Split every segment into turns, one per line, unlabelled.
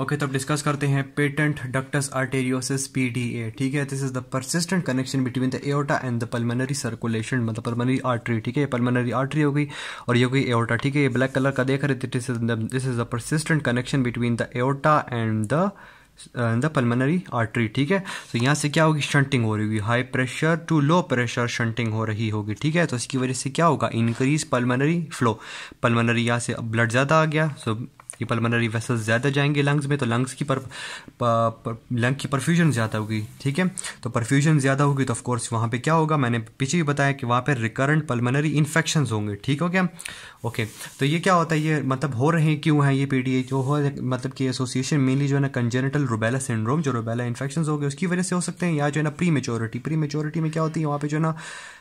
okay तब discuss करते हैं पेटेंट डक्टस आर्टेरियोसिस पीडीए ठीक है this is the persistent connection between the aorta and the pulmonary circulation मतलब पल्मोनरी आर्टरी ठीक है ये पल्मोनरी आर्टरी हो गई और ये हो गई एओटा ठीक है ये ब्लैक कलर का देख रहे थे this is this is the persistent connection between the aorta and the in the pulmonary artery ठीक है तो so, यहाँ से क्या होगी शंटिंग हो रही होगी high pressure to low pressure shunting हो रही होगी ठीक है तो इसकी वजह से क्या होगा इंक्रीज पल्मनरी फ्लो पल्मनरी यहाँ से ब्लड ज़्यादा आ गया सो so, कि पल्मोनरी वेसल्स ज़्यादा जाएंगे लंग्स में तो लंग्स की पर, पर, पर लंग की परफ्यूजन ज़्यादा होगी ठीक है तो परफ्यूजन ज़्यादा होगी तो ऑफकोर्स वहाँ पे क्या होगा मैंने पीछे भी बताया कि वहाँ पे रिकरेंट पल्मोनरी इन्फेक्शन होंगे ठीक हो गया ओके तो ये क्या होता है ये मतलब हो रहे हैं क्यों हैं ये पी जो हो मतलब कि एसोसिएशन मेनली जो है ना कंजेनेटल रुबेला सिंड्रोम जो रुबेला इन्फेक्शन हो गए उसकी वजह से हो सकते हैं या जो है ना प्री मेचोरिटी प्री मेचोरिटी में क्या होती है वहाँ पर जो है ना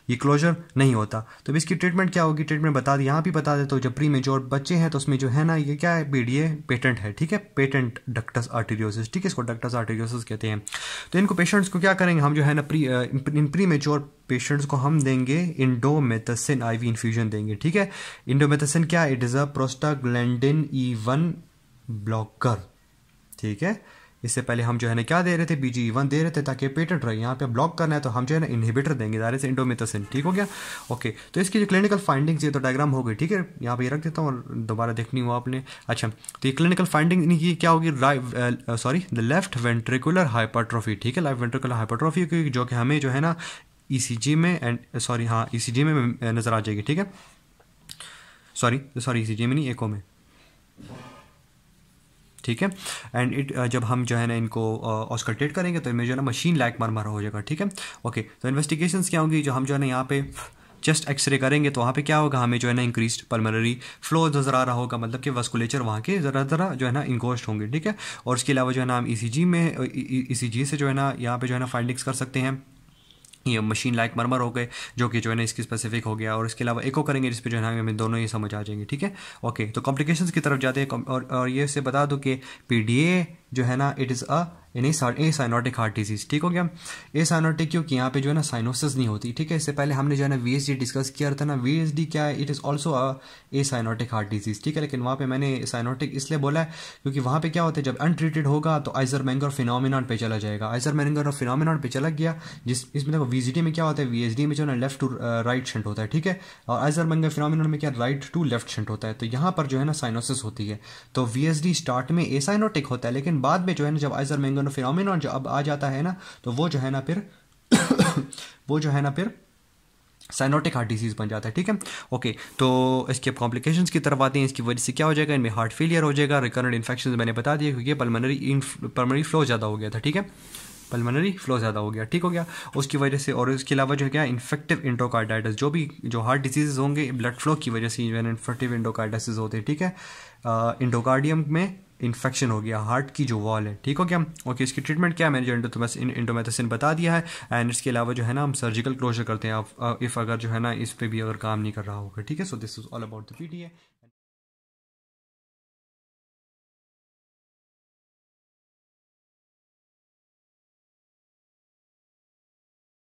ये क्लोजर नहीं होता तो इसकी ट्रीटमेंट क्या होगी ट्रीटमेंट बता दी यहाँ भी बता देता तो हूँ जब प्री मेजोर बच्चे हैं तो उसमें जो है ना ये क्या है बीडीए पेटेंट है ठीक है पेटेंट डक्टस आर्टेरियोसिस ठीक है इसको डक्टस आर्टेरियोसिस कहते हैं तो इनको पेशेंट्स को क्या करेंगे हम जो है ना pre in premature patients को हम देंगे इंडोमेथसिन आईवी इन्फ्यूजन देंगे ठीक है इंडोमेथसिन क्या it is a prostaglandin E one blocker ठीक है इससे पहले हम जो है ना क्या दे रहे थे बी जी वन दे रहे थे ताकि पेटेंट रहे यहाँ पे ब्लॉक करना है तो हम जो है ना इनहिबिटर देंगे दायरे से इंडोमिथसिन ठीक हो गया ओके तो इसकी जो क्लिनिकल फाइंडिंग्स ये तो डायग्राम हो गई ठीक है यहाँ पे रख देता हूँ और दोबारा देखनी हुआ आपने अच्छा तो ये क्लिनिकल फाइंडिंग इनकी क्या होगी sorry the left ventricular hypertrophy ठीक है लेफ्ट वेंट्रिकुलर हाइपरट्रॉफी जो कि हमें जो है ना ई e में एंड सॉरी uh, हाँ ई e में uh, नज़र आ जाएगी ठीक है सॉरी सॉरी ई में नहीं एको में ठीक है एंड इट uh, जब हम जो है ना इनको ऑस्कल्टेट uh, करेंगे तो इनमें जो है ना मशीन लैक मरमर हो जाएगा ठीक है ओके तो इन्वेस्टिगेशन क्या होंगी जो हम जो है ना यहाँ पे चेस्ट एक्सरे करेंगे तो वहाँ पे क्या होगा हमें जो है ना इंक्रीज पल्मोनरी फ्लो नज़र आ रहा होगा मतलब कि वस्कुलेचर वहाँ के ज़रा ज़रा जो है ना इंगोस्ट होंगे ठीक है और इसके अलावा जो है ना हम ई e में ई e, e, से जो है ना यहाँ पे जो है ना फाइंडिंग्स कर सकते हैं ये मशीन लाइक मरमर हो गए जो कि जो है ना इसकी स्पेसिफिक हो गया और इसके अलावा एको करेंगे जिस पर जो है ना हमें दोनों ही समझ आ जाएंगे ठीक है ओके तो कॉम्प्लिकेशंस की तरफ जाते हैं और और ये से बता दो कि पीडीए जो है ना इट इज़ अ यानी ए साइनोटिक हार्ट डिजीज ठीक हो गया ए साइनोटिक क्योंकि यहाँ पे जो है ना साइनोसिस नहीं होती ठीक है इससे पहले हमने जो है ना वी डिस्कस किया था ना वी क्या है it is also acyanotic heart disease ठीक है लेकिन वहाँ पे मैंने साइनोटिक इसलिए बोला है क्योंकि वहाँ पे क्या होता है जब अनट्रीटेड होगा तो आइजर मैंगर फिनोमिन पे चला जाएगा आइजर मैंगर फिनोमिन पे चला गया जिस इसमें देखो वी में क्या होता है वी में जो है ना लेफ्ट टू राइट शंट होता है ठीक है और आइजर मैंगर फिनोमिन में क्या राइट टू लेफ्ट शंट होता है तो यहाँ पर जो है ना साइनोसिस होती है तो वी स्टार्ट में ए साइनोटिक होता है लेकिन बाद में जो है ना जब आइजर मैंगर फनोमेनन फिनोमिनन जो अब आ जाता है ना तो वो जो है ना फिर वो जो है ना फिर साइनोटिक हार्ट डिजीज़ बन जाता है ठीक है ओके तो इसके अब कॉम्प्लिकेशन की तरफ आते हैं इसकी वजह से क्या हो जाएगा इनमें हार्ट फेलियर हो जाएगा रिकरेंट इन्फेक्शन मैंने बता दिया क्योंकि पलमनरी पलमनरी फ्लो ज़्यादा हो गया था ठीक है पलमनरी फ्लो ज़्यादा हो गया ठीक हो गया उसकी वजह से और इसके अलावा जो है क्या इन्फेक्टिव इंडोकार्डाइटस जो भी जो हार्ट डिजीज़ होंगे ब्लड फ्लो की वजह से इन्फेक्टिव इंडोकार्डाइटिस होते हैं ठीक है इंडोकार्डियम में इन्फेक्शन हो गया हार्ट की जो वॉल है ठीक हो गया ओके इसकी ट्रीटमेंट क्या है मैंने जो तो इंडोथोमसिन इंडोमेथसिन बता दिया है एंड इसके अलावा जो है ना हम सर्जिकल क्लोजर करते हैं इफ़ अगर जो है ना इस पर भी अगर काम नहीं कर रहा होगा ठीक है so this is all about the P